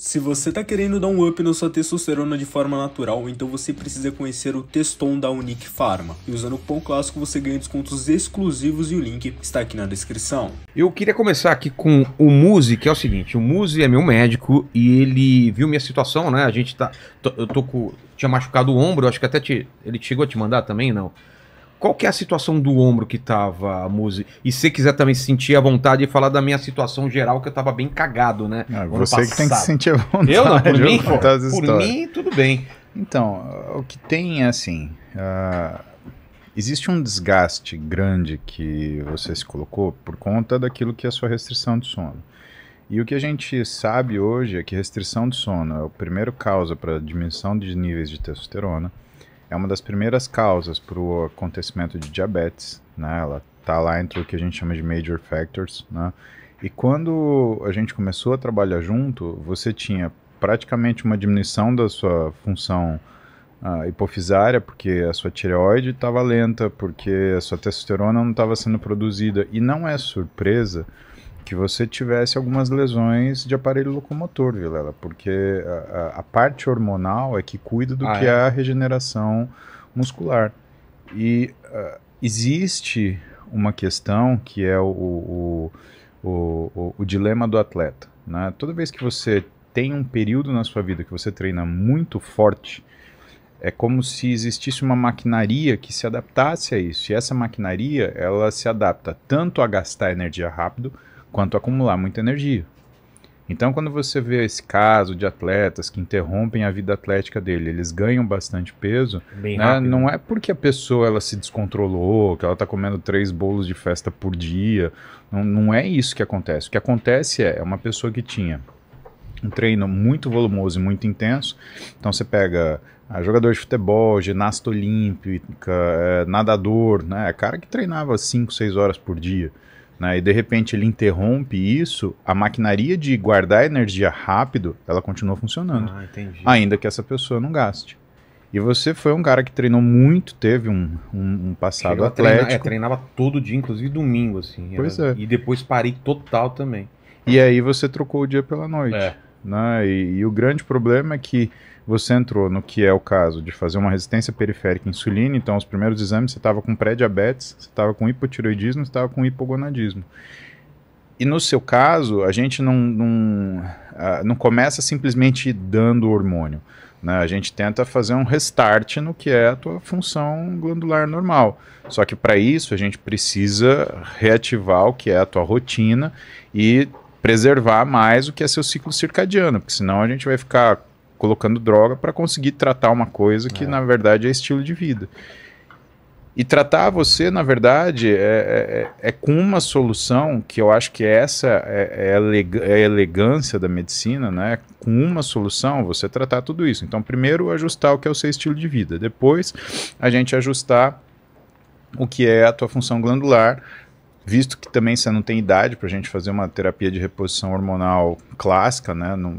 Se você está querendo dar um up na sua testosterona de forma natural, então você precisa conhecer o Teston da Unique Pharma. E usando o cupom clássico você ganha descontos exclusivos e o link está aqui na descrição. Eu queria começar aqui com o Muzi, que é o seguinte, o Muzi é meu médico e ele viu minha situação, né? A gente tá eu tô com tinha machucado o ombro, acho que até te, ele chegou a te mandar também, não? qual que é a situação do ombro que tava, Muzi? E se quiser também se sentir à vontade e falar da minha situação geral, que eu tava bem cagado, né? Ah, você passado. que tem que sentir à vontade. Eu não, por mim, pô, por mim, tudo bem. Então, o que tem é assim. Uh, existe um desgaste grande que você se colocou por conta daquilo que é a sua restrição de sono. E o que a gente sabe hoje é que restrição de sono é a primeira causa para diminuição de níveis de testosterona é uma das primeiras causas para o acontecimento de diabetes, né? Ela tá lá entre o que a gente chama de major factors, né? E quando a gente começou a trabalhar junto, você tinha praticamente uma diminuição da sua função uh, hipofisária, porque a sua tireoide estava lenta, porque a sua testosterona não estava sendo produzida. E não é surpresa que você tivesse algumas lesões de aparelho locomotor, Vilela, porque a, a parte hormonal é que cuida do ah, que é? é a regeneração muscular. E uh, existe uma questão que é o, o, o, o, o dilema do atleta. Né? Toda vez que você tem um período na sua vida que você treina muito forte, é como se existisse uma maquinaria que se adaptasse a isso. E essa maquinaria, ela se adapta tanto a gastar energia rápido, quanto acumular muita energia. Então, quando você vê esse caso de atletas que interrompem a vida atlética dele, eles ganham bastante peso, né? não é porque a pessoa ela se descontrolou, que ela está comendo três bolos de festa por dia. Não, não é isso que acontece. O que acontece é, é uma pessoa que tinha um treino muito volumoso e muito intenso. Então, você pega ah, jogador de futebol, ginasta olímpica, é, nadador, né? É cara que treinava 5, 6 horas por dia. Né, e de repente ele interrompe isso, a maquinaria de guardar energia rápido, ela continua funcionando. Ah, ainda que essa pessoa não gaste. E você foi um cara que treinou muito, teve um, um, um passado Chegou atlético. Treinar, é, treinava todo dia, inclusive domingo, assim. Pois era, é. E depois parei total também. E aí você trocou o dia pela noite. É. Né? E, e o grande problema é que você entrou no que é o caso de fazer uma resistência periférica à insulina, então os primeiros exames você estava com pré-diabetes, você estava com hipotiroidismo, você estava com hipogonadismo. E no seu caso, a gente não, não, uh, não começa simplesmente dando hormônio. Né? A gente tenta fazer um restart no que é a tua função glandular normal. Só que para isso a gente precisa reativar o que é a tua rotina e preservar mais o que é seu ciclo circadiano, porque senão a gente vai ficar colocando droga para conseguir tratar uma coisa que, é. na verdade, é estilo de vida. E tratar você, na verdade, é, é, é, é com uma solução que eu acho que é essa é, é, é, a elegância da medicina, né? Com uma solução você tratar tudo isso. Então, primeiro ajustar o que é o seu estilo de vida, depois a gente ajustar o que é a tua função glandular, visto que também você não tem idade para a gente fazer uma terapia de reposição hormonal clássica, né? Não,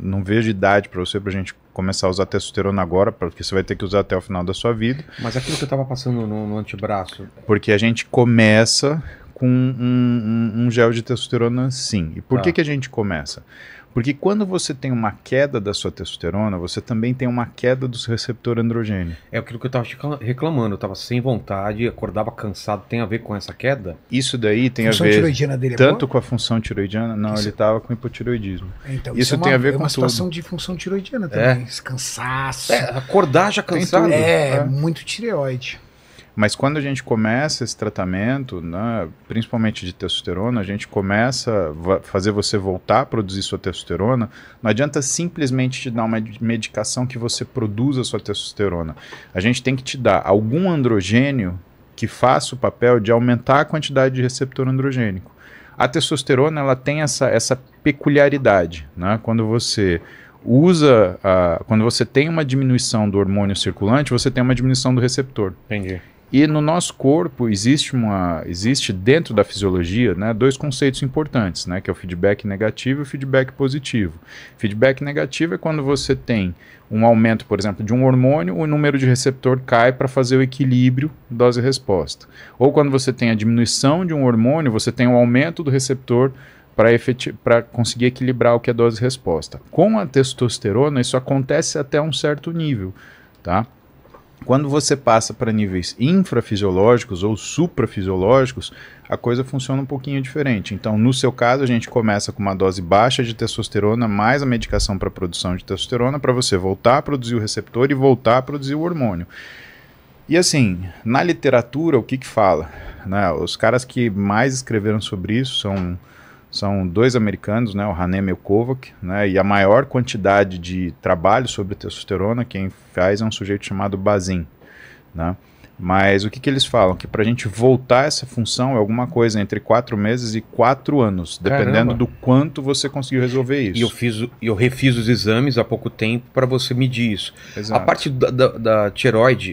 não vejo idade para você, para a gente começar a usar testosterona agora, porque você vai ter que usar até o final da sua vida. Mas aquilo que eu estava passando no, no, antebraço. Porque a gente começa com um, um, um gel de testosterona sim. E por tá. que, que a gente começa? Porque quando você tem uma queda da sua testosterona, você também tem uma queda do seu receptor androgênio. É aquilo que eu estava reclamando, eu estava sem vontade, acordava cansado, tem a ver com essa queda? Isso daí tem a, a ver é tanto com a função tiroidiana, não, isso. ele estava com hipotiroidismo. É, então, isso, isso é uma, tem a ver é com uma situação de função tiroidiana é. também, é. cansaço. acordar já cansado. É, é, muito tireoide. Mas quando a gente começa esse tratamento, né, principalmente de testosterona, a gente começa a fazer você voltar a produzir sua testosterona. Não adianta simplesmente te dar uma medicação que você produza sua testosterona. A gente tem que te dar algum androgênio que faça o papel de aumentar a quantidade de receptor androgênico. A testosterona ela tem essa, essa peculiaridade. Né? Quando você usa, a, quando você tem uma diminuição do hormônio circulante, você tem uma diminuição do receptor. Entendi. E no nosso corpo existe uma existe dentro da fisiologia, né, dois conceitos importantes, né, que é o feedback negativo e o feedback positivo. Feedback negativo é quando você tem um aumento, por exemplo, de um hormônio, o número de receptor cai para fazer o equilíbrio dose-resposta. Ou quando você tem a diminuição de um hormônio, você tem o um aumento do receptor para conseguir equilibrar o que é dose-resposta. Com a testosterona, isso acontece até um certo nível, tá? Quando você passa para níveis infrafisiológicos ou suprafisiológicos, a coisa funciona um pouquinho diferente. Então, no seu caso, a gente começa com uma dose baixa de testosterona, mais a medicação para produção de testosterona, para você voltar a produzir o receptor e voltar a produzir o hormônio. E assim, na literatura, o que que fala? Né? Os caras que mais escreveram sobre isso são são dois americanos, né, o Hanem e o Kovac, né, e a maior quantidade de trabalho sobre testosterona quem faz é um sujeito chamado Bazin, né? Mas o que, que eles falam? Que para a gente voltar essa função é alguma coisa entre quatro meses e quatro anos, dependendo Caramba. do quanto você conseguiu resolver isso. E eu, fiz, eu refiz os exames há pouco tempo para você medir isso. Exato. A parte da, da, da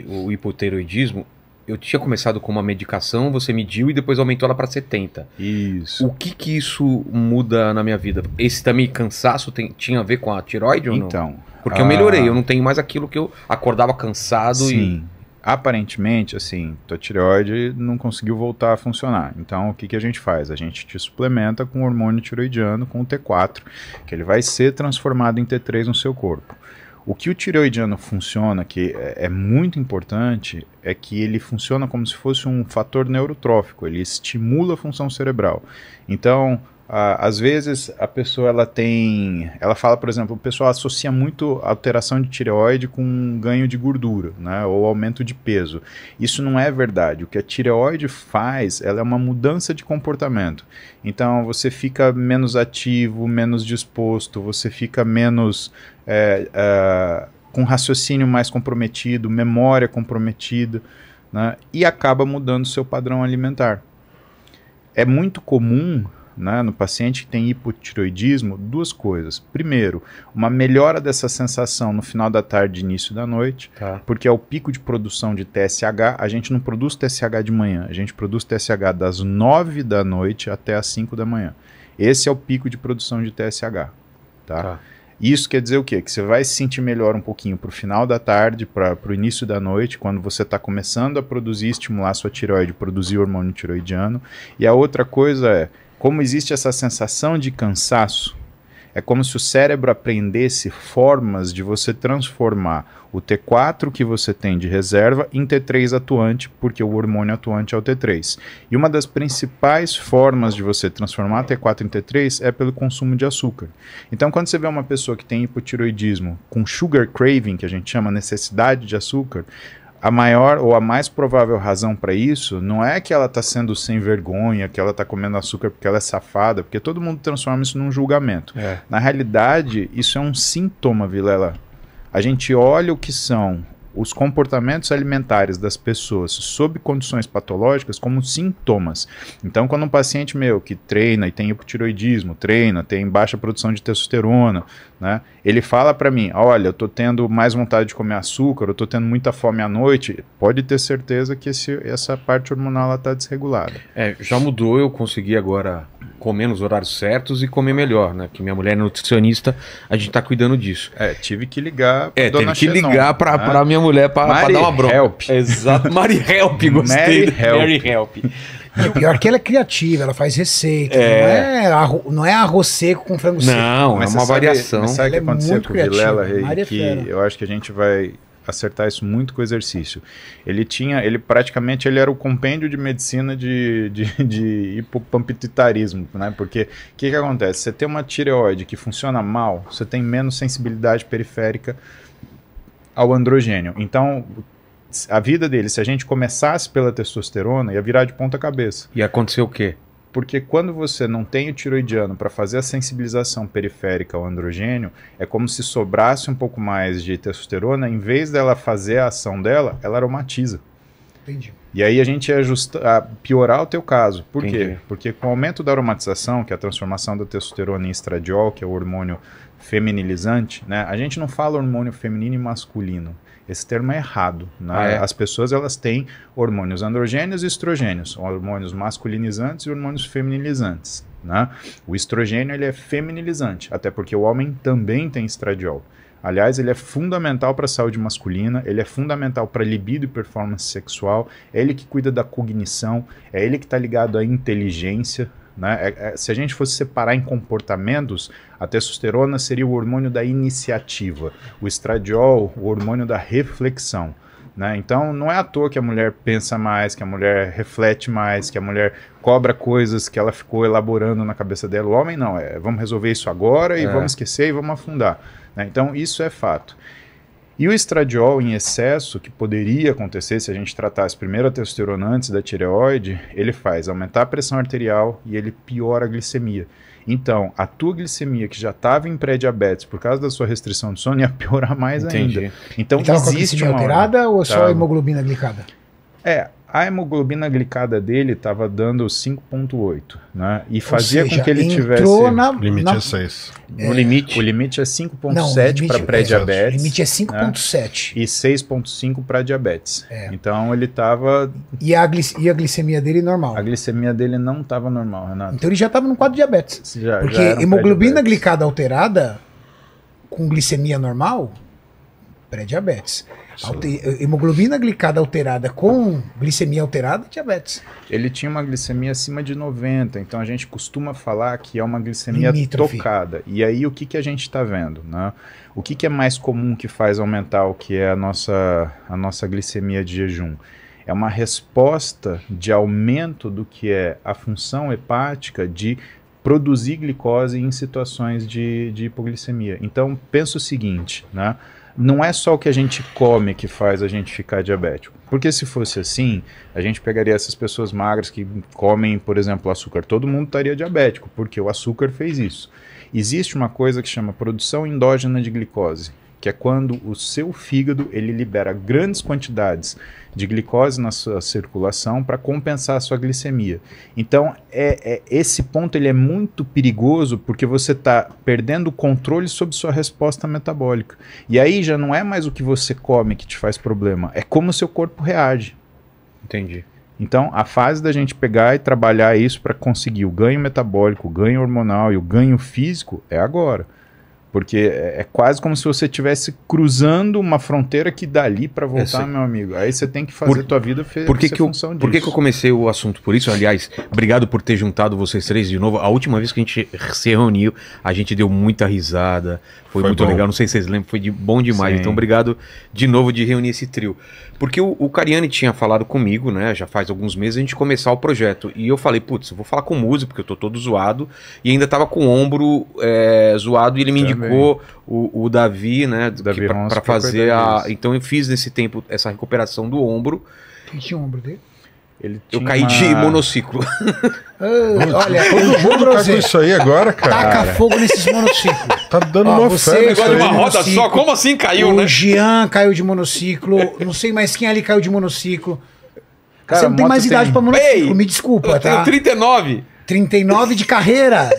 o hipotireoidismo, eu tinha começado com uma medicação, você mediu e depois aumentou ela para 70. Isso. O que que isso muda na minha vida? Esse também cansaço tem, tinha a ver com a tiroide ou não? Então. Porque eu melhorei, ah, eu não tenho mais aquilo que eu acordava cansado sim. e aparentemente, assim, tua tireoide não conseguiu voltar a funcionar. Então, o que, que a gente faz? A gente te suplementa com o hormônio tiroidiano, com o T4, que ele vai ser transformado em T3 no seu corpo. O que o tireoidiano funciona, que é, é muito importante, é que ele funciona como se fosse um fator neurotrófico, ele estimula a função cerebral. Então, ah, às vezes a pessoa ela tem, ela fala, por exemplo, o pessoal associa muito alteração de tireoide com um ganho de gordura, né, ou aumento de peso. Isso não é verdade. O que a tireoide faz, ela é uma mudança de comportamento. Então você fica menos ativo, menos disposto, você fica menos é, é com raciocínio mais comprometido, memória comprometida, né, e acaba mudando o seu padrão alimentar. É muito comum né, no paciente que tem hipotiroidismo duas coisas. Primeiro, uma melhora dessa sensação no final da tarde, início da noite, tá. porque é o pico de produção de TSH. A gente não produz TSH de manhã, a gente produz TSH das 9 da noite até as 5 da manhã. Esse é o pico de produção de TSH. Tá? tá. Isso quer dizer o quê? Que você vai se sentir melhor um pouquinho para o final da tarde, para o início da noite, quando você está começando a produzir, estimular a sua tireoide, produzir hormônio tiroidiano. E a outra coisa é, como existe essa sensação de cansaço, é como se o cérebro aprendesse formas de você transformar o T4 que você tem de reserva em T3 atuante, porque o hormônio atuante é o T3. E uma das principais formas de você transformar T4 em T3 é pelo consumo de açúcar. Então, quando você vê uma pessoa que tem hipotiroidismo com sugar craving, que a gente chama necessidade de açúcar, a maior ou a mais provável razão para isso não é que ela está sendo sem vergonha, que ela está comendo açúcar porque ela é safada, porque todo mundo transforma isso num julgamento. É. Na realidade, isso é um sintoma, Vilela. A gente olha o que são os comportamentos alimentares das pessoas sob condições patológicas como sintomas. Então, quando um paciente meu que treina e tem hipotiroidismo, treina, tem baixa produção de testosterona, né, ele fala para mim: olha, eu tô tendo mais vontade de comer açúcar, eu tô tendo muita fome à noite, pode ter certeza que esse, essa parte hormonal está desregulada. É, já mudou, eu consegui agora comer nos horários certos e comer melhor, né? Que minha mulher é nutricionista, a gente tá cuidando disso. É, tive que ligar pra É, que ligar pra, né? pra minha mulher pra, pra dar uma bronca. Help. Exato. Mari Help, gostei. Mary Help. Mary Help. E o pior é que ela é criativa, ela faz receita. É. Não, é arro, não é arroz seco com frango não, seco. Não, é uma sabe, variação. Sabe o que é aconteceu é com o Vilela, Rei? Que eu acho que a gente vai acertar isso muito com o exercício. Ele tinha, ele praticamente ele era o compêndio de medicina de, de, de hipopampitarismo, né? Porque o que, que acontece? Você tem uma tireoide que funciona mal, você tem menos sensibilidade periférica ao androgênio. Então, a vida dele, se a gente começasse pela testosterona, ia virar de ponta cabeça. E aconteceu o quê? Porque quando você não tem o tiroidiano para fazer a sensibilização periférica ao androgênio, é como se sobrasse um pouco mais de testosterona, em vez dela fazer a ação dela, ela aromatiza. Entendi. E aí a gente ia ajusta, a piorar o teu caso. Por Entendi. quê? Porque com o aumento da aromatização, que é a transformação da testosterona em estradiol, que é o hormônio feminilizante, né? A gente não fala hormônio feminino e masculino. Esse termo é errado. Né? Ah, é. As pessoas elas têm hormônios androgênios e estrogênios, hormônios masculinizantes e hormônios feminilizantes. Né? O estrogênio ele é feminilizante, até porque o homem também tem estradiol. Aliás, ele é fundamental para a saúde masculina, ele é fundamental para libido e performance sexual, é ele que cuida da cognição, é ele que está ligado à inteligência, né? É, é, se a gente fosse separar em comportamentos, a testosterona seria o hormônio da iniciativa, o estradiol, o hormônio da reflexão. Né? Então, não é à toa que a mulher pensa mais, que a mulher reflete mais, que a mulher cobra coisas que ela ficou elaborando na cabeça dela. O homem não, é vamos resolver isso agora e é. vamos esquecer e vamos afundar. Né? Então, isso é fato. E o estradiol em excesso, que poderia acontecer se a gente tratasse primeiro a testosterona antes da tireoide, ele faz aumentar a pressão arterial e ele piora a glicemia. Então, a tua glicemia que já estava em pré-diabetes por causa da sua restrição de sono ia piorar mais Entendi. ainda. Então, então existe uma alterada ou é tá. só a hemoglobina glicada? É, a hemoglobina glicada dele estava dando 5.8, né? E fazia seja, com que ele tivesse... Na, o limite na... é 6. É. O, Limite, o limite é 5.7 para é pré-diabetes. o limite é 5.7. Né? E 6.5 para diabetes. É. Então ele estava... E, a e a glicemia dele normal? A glicemia dele não estava normal, Renato. Então ele já estava no quadro de diabetes. Já, porque já hemoglobina glicada alterada com glicemia normal, pré-diabetes. Alter, hemoglobina glicada alterada com glicemia alterada, diabetes. Ele tinha uma glicemia acima de 90, então a gente costuma falar que é uma glicemia Limítrofe. tocada. E aí o que, que a gente está vendo? Né? O que, que é mais comum que faz aumentar o que é a nossa, a nossa glicemia de jejum? É uma resposta de aumento do que é a função hepática de produzir glicose em situações de, de hipoglicemia. Então, pensa o seguinte, né? não é só o que a gente come que faz a gente ficar diabético. Porque se fosse assim, a gente pegaria essas pessoas magras que comem, por exemplo, açúcar. Todo mundo estaria diabético, porque o açúcar fez isso. Existe uma coisa que chama produção endógena de glicose que é quando o seu fígado ele libera grandes quantidades de glicose na sua circulação para compensar a sua glicemia. Então, é, é, esse ponto ele é muito perigoso porque você está perdendo o controle sobre sua resposta metabólica. E aí já não é mais o que você come que te faz problema, é como o seu corpo reage. Entendi. Então, a fase da gente pegar e trabalhar isso para conseguir o ganho metabólico, o ganho hormonal e o ganho físico é agora. Porque é, é quase como se você estivesse cruzando uma fronteira que dali para voltar, é, meu amigo. Aí você tem que fazer por, tua vida fe, por que que eu, disso. Por que, que eu comecei o assunto por isso? Aliás, obrigado por ter juntado vocês três de novo. A última vez que a gente se reuniu, a gente deu muita risada. Foi, foi muito bom. legal. Não sei se vocês lembram, foi de, bom demais. Sim. Então, obrigado de novo de reunir esse trio. Porque o, o Cariani tinha falado comigo, né? Já faz alguns meses a gente começar o projeto. E eu falei, putz, eu vou falar com o músico, porque eu tô todo zoado. E ainda tava com o ombro é, zoado e ele me indicou pegou o, o, Davi, né? Davi para é fazer a. Então eu fiz nesse tempo essa recuperação do ombro. Quem tinha o ombro dele? Ele eu caí uma... de monociclo. olha, todo mundo tá com assim, isso aí agora, cara. Taca fogo nesses monociclos. Tá dando Ó, uma você fé uma roda só, como assim caiu, o né? O Jean caiu de monociclo, não sei mais quem ali caiu de monociclo. Cara, você não tem mais tem... idade pra monociclo, Ei, me desculpa, eu tá? Eu tenho 39. 39 de carreira.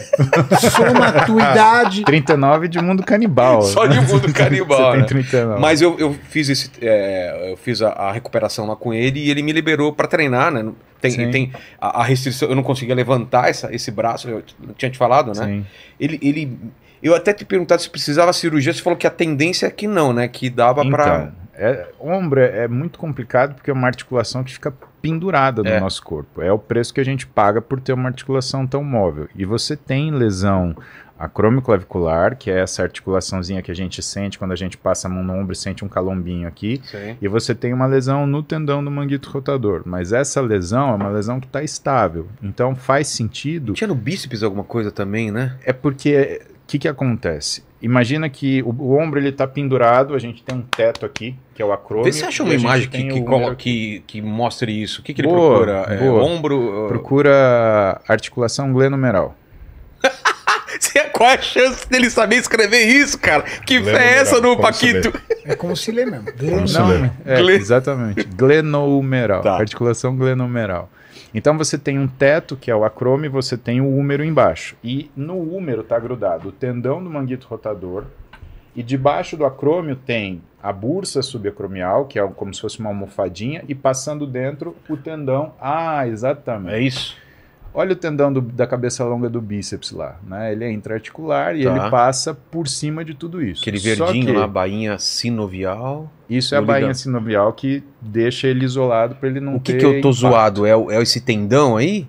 Soma a tua ah, idade. 39 de mundo canibal. Só de mundo canibal. Você né? tem 39. Mas eu, eu fiz esse. É, eu fiz a, a, recuperação lá com ele e ele me liberou para treinar, né? Tem, tem a, a, restrição. Eu não conseguia levantar essa, esse braço, eu tinha te falado, né? Sim. Ele. ele eu até te perguntado se precisava cirurgia, você falou que a tendência é que não, né? Que dava então, para é, ombro é, é muito complicado porque é uma articulação que fica pendurada no é. nosso corpo. É o preço que a gente paga por ter uma articulação tão móvel. E você tem lesão acromioclavicular, que é essa articulaçãozinha que a gente sente quando a gente passa a mão no ombro e sente um calombinho aqui. Sim. E você tem uma lesão no tendão do manguito rotador. Mas essa lesão é uma lesão que está estável. Então faz sentido. Tinha no bíceps alguma coisa também, né? É porque que, que acontece? Imagina que o, o ombro ele está pendurado, a gente tem um teto aqui, que é o acrônimo. Vê se acha uma imagem que, que, que, que, mostre isso. O que, que ele boa, procura? É, boa. É, ombro. Ah? Procura articulação glenumeral. É- qual é a chance dele saber escrever isso, cara? Que fé é essa no Paquito? É como se lê mesmo. Como É, Glen... Exatamente. Glenoumeral. Tá. Articulação glenomeral. Então você tem um teto, que é o acrome, você tem o úmero embaixo. E no úmero está grudado o tendão do manguito rotador. E debaixo do acrômio tem a bursa subacromial, que é como se fosse uma almofadinha, e passando dentro o tendão. Ah, exatamente. É isso. Olha o tendão do, da cabeça longa do bíceps lá, né? Ele é intraarticular e tá. ele passa por cima de tudo isso. Aquele verdinho que, lá, a bainha sinovial. Isso é a bainha ligando. sinovial que deixa ele isolado para ele não o que ter. O que eu tô impacto. zoado? É, é esse tendão aí?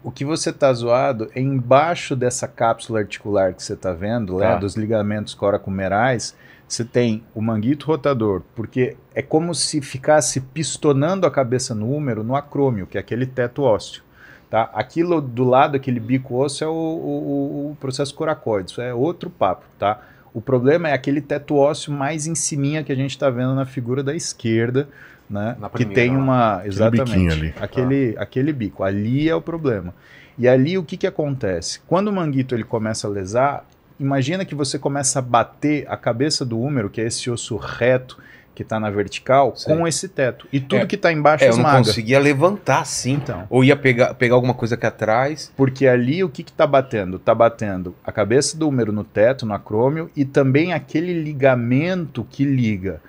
O que você tá zoado é embaixo dessa cápsula articular que você tá vendo, né? tá. Né, dos ligamentos coracumerais, você tem o manguito rotador, porque é como se ficasse pistonando a cabeça no húmero no acrômio, que é aquele teto ósseo. Tá? Aquilo do lado, aquele bico osso, é o, o, o processo coracoide, isso é outro papo. Tá? O problema é aquele teto ósseo mais em cima que a gente está vendo na figura da esquerda, né? Primeira, que tem uma. Exatamente. Aquele, tá. aquele, aquele, bico. Ali é o problema. E ali o que, que acontece? Quando o manguito ele começa a lesar, imagina que você começa a bater a cabeça do húmero, que é esse osso reto que está na vertical com esse teto. E tudo é, que está embaixo é, esmaga. É eu não conseguia levantar assim. Então. Ou ia pegar, pegar alguma coisa aqui atrás. Porque ali o que está batendo? Está batendo a cabeça do húmero no teto, no acrômio, e também aquele ligamento que liga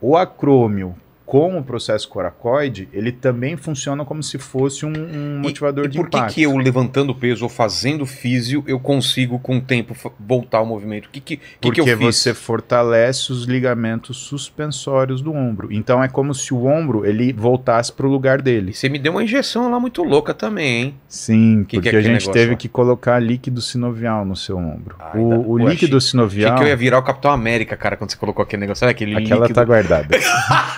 o acrômio com o processo coracoide, ele também funciona como se fosse um, um motivador e, e de impacto. Por que, eu levantando peso ou fazendo físio, eu consigo com o tempo voltar ao movimento? O que, que, Porque que eu você fortalece os ligamentos suspensórios do ombro. Então é como se o ombro ele voltasse para o lugar dele. você me deu uma injeção lá muito louca também, hein? Sim, que porque que é a gente teve lá? que colocar líquido sinovial no seu ombro. o, o líquido achei, sinovial... Achei que eu ia virar o Capitão América, cara, quando você colocou aquele negócio. Sabe aquele Aquela tá líquido... tá guardada.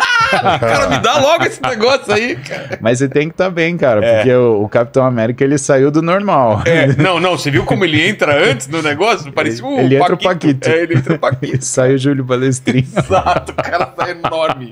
cara, me dá logo esse negócio aí, cara. Mas você tem que estar tá bem, cara, é. porque o, o, Capitão América ele saiu do normal. É, não, não, você viu como ele entra antes no negócio? Parecia um ele, ele entra o Paquito. É, ele entra o Paquito. saiu o Júlio Balestrinho. Exato, o cara tá enorme.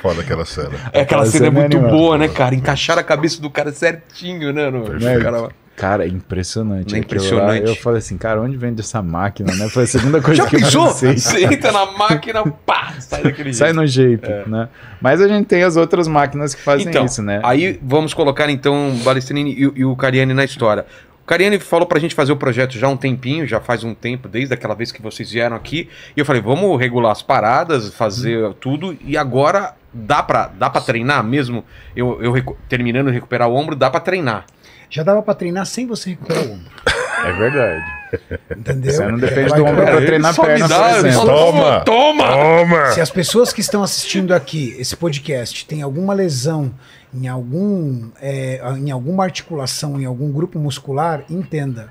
Foda aquela cena. É, aquela, aquela cena, é cena, é muito animal. boa, né, cara? Encaixar a cabeça do cara certinho, né? No, Perfeito. Cara... Cara, é impressionante. É impressionante. Eu, eu falei assim, cara, onde vende essa máquina, né? Foi a segunda coisa Já que pensou? eu pensei. Você entra na máquina, pá, sai daquele jeito. Sai no jeito, é. né? Mas a gente tem as outras máquinas que fazem então, isso, né? Aí vamos colocar então Balestrini e, e o Cariani na história. O Cariani falou pra gente fazer o projeto já há um tempinho, já faz um tempo, desde aquela vez que vocês vieram aqui. E eu falei, vamos regular as paradas, fazer hum. tudo. E agora dá pra, dá pra treinar mesmo? Eu, eu terminando de recuperar o ombro, dá pra treinar já dava para treinar sem você recuperar o ombro. É verdade. Entendeu? Você não é, depende do ombro para treinar a perna. Dá, toma, toma, toma! Se as pessoas que estão assistindo aqui esse podcast têm alguma lesão em, algum, é, em alguma articulação, em algum grupo muscular, entenda.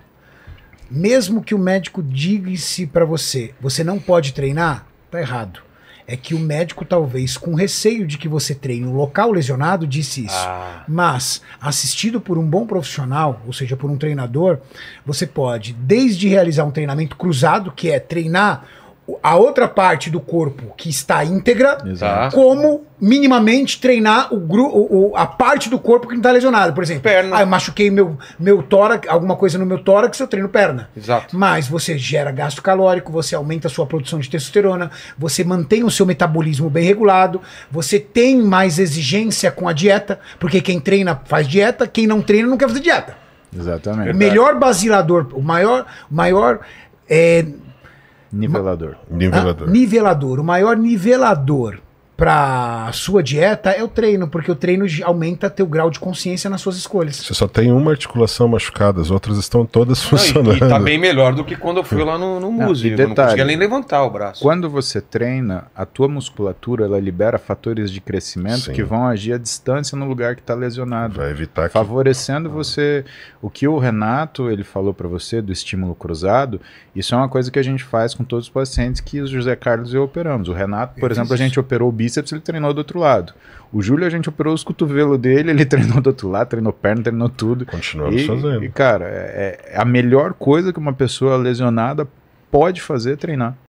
Mesmo que o médico diga-se para você, você não pode treinar, tá errado é que o médico, talvez com receio de que você treine o local lesionado, disse isso. Ah. Mas, assistido por um bom profissional, ou seja, por um treinador, você pode, desde realizar um treinamento cruzado, que é treinar a outra parte do corpo que está íntegra, Exato. Tá. como minimamente treinar o, gru, o, o, a parte do corpo que não está lesionada. Por exemplo, perna. Ah, eu machuquei meu, meu tórax, alguma coisa no meu tórax, eu treino perna. Exato. Mas você gera gasto calórico, você aumenta a sua produção de testosterona, você mantém o seu metabolismo bem regulado, você tem mais exigência com a dieta, porque quem treina faz dieta, quem não treina não quer fazer dieta. Exatamente. O melhor basilador, o maior, maior é, Nivelador. Nivelador. Ah, nivelador. O maior nivelador para sua dieta é o treino, porque o treino aumenta teu grau de consciência nas suas escolhas. Você só tem uma articulação machucada, as outras estão todas funcionando. Não, e, e tá bem melhor do que quando eu fui lá no, no MUSI, não, eu não conseguia nem levantar o braço. Quando você treina, a tua musculatura ela libera fatores de crescimento Sim. que vão agir à distância no lugar que está lesionado. Vai evitar que... Favorecendo ah. você. O que o Renato ele falou para você do estímulo cruzado, isso é uma coisa que a gente faz com todos os pacientes que o José Carlos e eu operamos. O Renato, por eu exemplo, fiz... a gente operou o bíceps bíceps, ele treinou do outro lado. O Júlio, a gente operou os cotovelos dele, ele treinou do outro lado, treinou perna, treinou tudo. Continuamos e, fazendo. E, cara, é, é a melhor coisa que uma pessoa lesionada pode fazer é treinar.